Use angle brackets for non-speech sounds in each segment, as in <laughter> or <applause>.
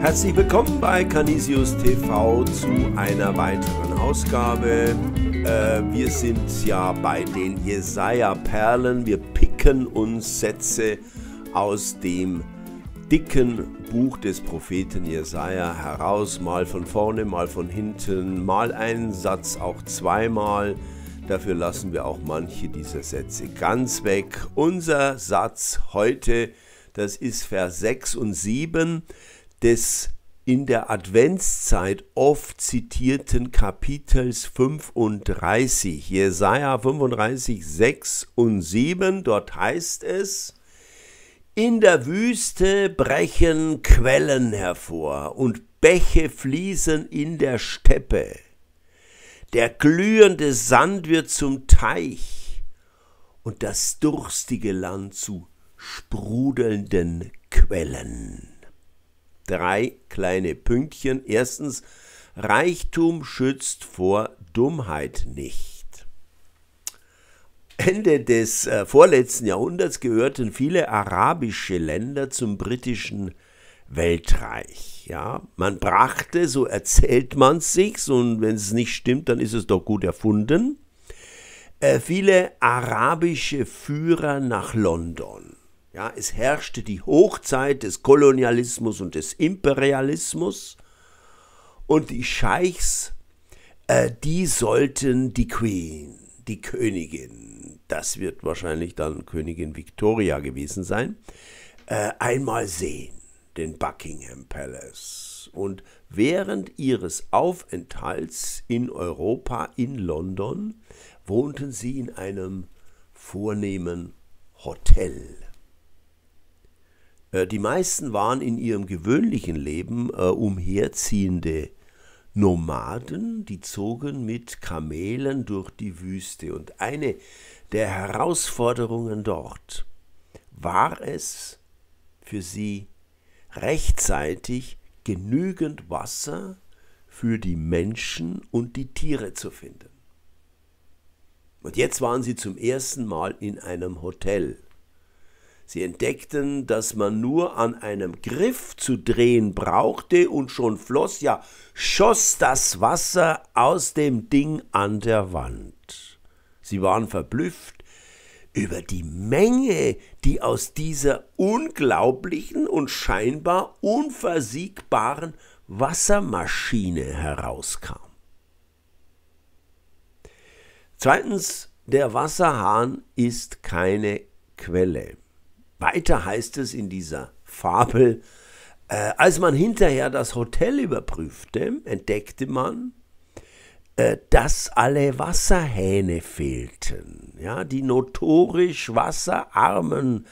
Herzlich willkommen bei Canisius TV zu einer weiteren Ausgabe. Äh, wir sind ja bei den Jesaja-Perlen. Wir picken uns Sätze aus dem dicken Buch des Propheten Jesaja heraus, mal von vorne, mal von hinten, mal einen Satz auch zweimal. Dafür lassen wir auch manche dieser Sätze ganz weg. Unser Satz heute, das ist Vers 6 und 7 des in der Adventszeit oft zitierten Kapitels 35, Jesaja 35, 6 und 7. Dort heißt es, in der Wüste brechen Quellen hervor und Bäche fließen in der Steppe. Der glühende Sand wird zum Teich und das durstige Land zu sprudelnden Quellen drei kleine Pünktchen. Erstens, Reichtum schützt vor Dummheit nicht. Ende des äh, vorletzten Jahrhunderts gehörten viele arabische Länder zum britischen Weltreich. Ja, man brachte, so erzählt man sich, und wenn es nicht stimmt, dann ist es doch gut erfunden, äh, viele arabische Führer nach London. Ja, es herrschte die Hochzeit des Kolonialismus und des Imperialismus und die Scheichs, äh, die sollten die Queen, die Königin, das wird wahrscheinlich dann Königin Victoria gewesen sein, äh, einmal sehen, den Buckingham Palace. Und während ihres Aufenthalts in Europa, in London, wohnten sie in einem vornehmen Hotel. Äh, die meisten waren in ihrem gewöhnlichen Leben äh, umherziehende Nomaden, die zogen mit Kamelen durch die Wüste. Und eine der Herausforderungen dort war es für sie, rechtzeitig genügend Wasser für die Menschen und die Tiere zu finden. Und jetzt waren sie zum ersten Mal in einem Hotel. Sie entdeckten, dass man nur an einem Griff zu drehen brauchte und schon floss, ja, schoss das Wasser aus dem Ding an der Wand. Sie waren verblüfft über die Menge, die aus dieser unglaublichen und scheinbar unversiegbaren Wassermaschine herauskam. Zweitens, der Wasserhahn ist keine Quelle. Weiter heißt es in dieser Fabel, äh, als man hinterher das Hotel überprüfte, entdeckte man, äh, dass alle Wasserhähne fehlten. Ja, die notorisch wasserarmen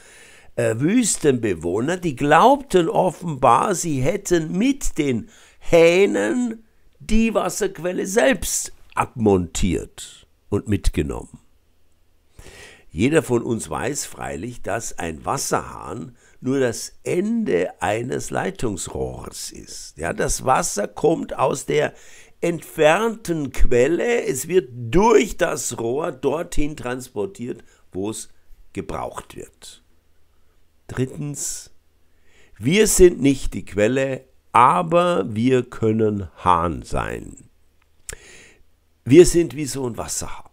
äh, Wüstenbewohner, die glaubten offenbar, sie hätten mit den Hähnen die Wasserquelle selbst abmontiert und mitgenommen. Jeder von uns weiß freilich, dass ein Wasserhahn nur das Ende eines Leitungsrohrs ist. Ja, das Wasser kommt aus der entfernten Quelle, es wird durch das Rohr dorthin transportiert, wo es gebraucht wird. Drittens, wir sind nicht die Quelle, aber wir können Hahn sein. Wir sind wie so ein Wasserhahn.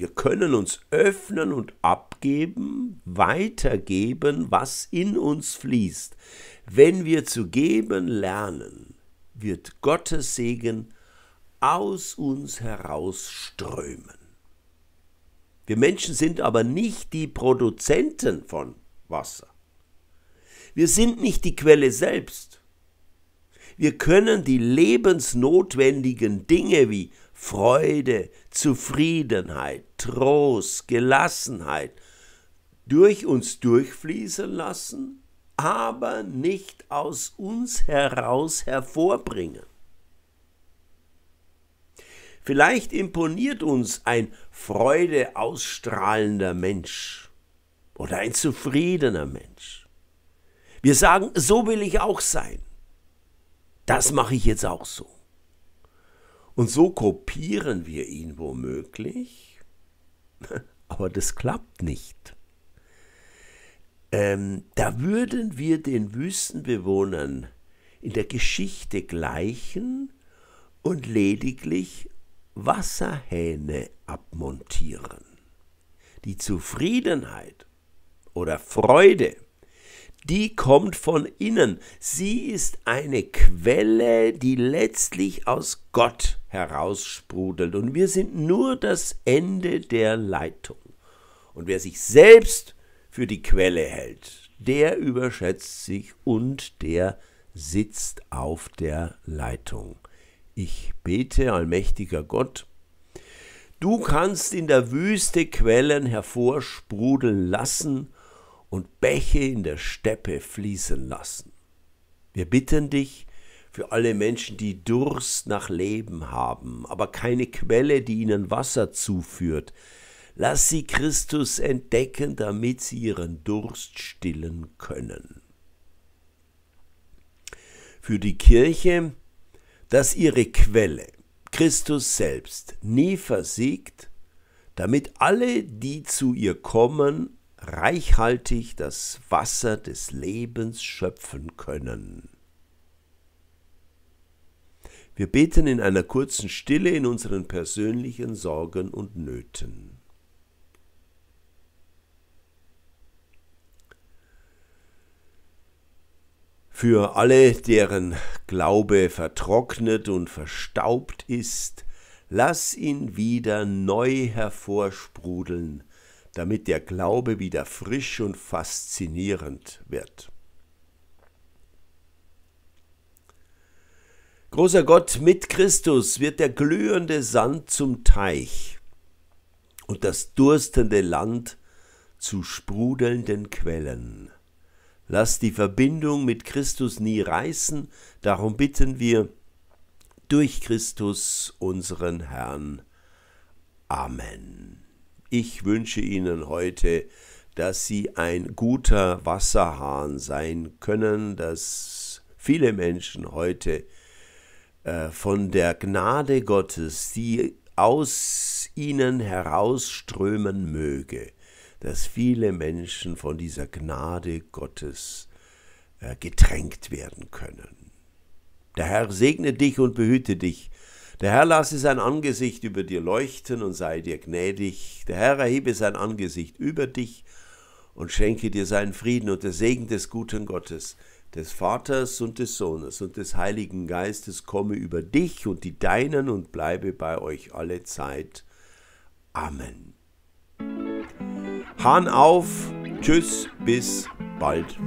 Wir können uns öffnen und abgeben, weitergeben, was in uns fließt. Wenn wir zu geben lernen, wird Gottes Segen aus uns herausströmen. Wir Menschen sind aber nicht die Produzenten von Wasser. Wir sind nicht die Quelle selbst. Wir können die lebensnotwendigen Dinge wie Freude, Zufriedenheit, Trost, Gelassenheit durch uns durchfließen lassen, aber nicht aus uns heraus hervorbringen. Vielleicht imponiert uns ein Freude ausstrahlender Mensch oder ein zufriedener Mensch. Wir sagen, so will ich auch sein. Das mache ich jetzt auch so. Und so kopieren wir ihn womöglich, <laughs> aber das klappt nicht. Ähm, da würden wir den Wüstenbewohnern in der Geschichte gleichen und lediglich Wasserhähne abmontieren. Die Zufriedenheit oder Freude die kommt von innen. Sie ist eine Quelle, die letztlich aus Gott heraussprudelt. Und wir sind nur das Ende der Leitung. Und wer sich selbst für die Quelle hält, der überschätzt sich und der sitzt auf der Leitung. Ich bete, allmächtiger Gott, du kannst in der Wüste Quellen hervorsprudeln lassen, und Bäche in der Steppe fließen lassen. Wir bitten dich für alle Menschen, die Durst nach Leben haben, aber keine Quelle, die ihnen Wasser zuführt. Lass sie Christus entdecken, damit sie ihren Durst stillen können. Für die Kirche, dass ihre Quelle, Christus selbst, nie versiegt, damit alle, die zu ihr kommen, reichhaltig das Wasser des Lebens schöpfen können. Wir beten in einer kurzen Stille in unseren persönlichen Sorgen und Nöten. Für alle, deren Glaube vertrocknet und verstaubt ist, lass ihn wieder neu hervorsprudeln damit der Glaube wieder frisch und faszinierend wird. Großer Gott, mit Christus wird der glühende Sand zum Teich und das durstende Land zu sprudelnden Quellen. Lass die Verbindung mit Christus nie reißen, darum bitten wir durch Christus unseren Herrn. Amen. Ich wünsche Ihnen heute, dass Sie ein guter Wasserhahn sein können, dass viele Menschen heute äh, von der Gnade Gottes, die aus ihnen herausströmen möge, dass viele Menschen von dieser Gnade Gottes äh, getränkt werden können. Der Herr segne dich und behüte dich. Der Herr lasse sein Angesicht über dir leuchten und sei dir gnädig. Der Herr erhebe sein Angesicht über dich und schenke dir seinen Frieden und der Segen des guten Gottes, des Vaters und des Sohnes und des Heiligen Geistes komme über dich und die Deinen und bleibe bei euch alle Zeit. Amen. Hahn auf, tschüss, bis bald.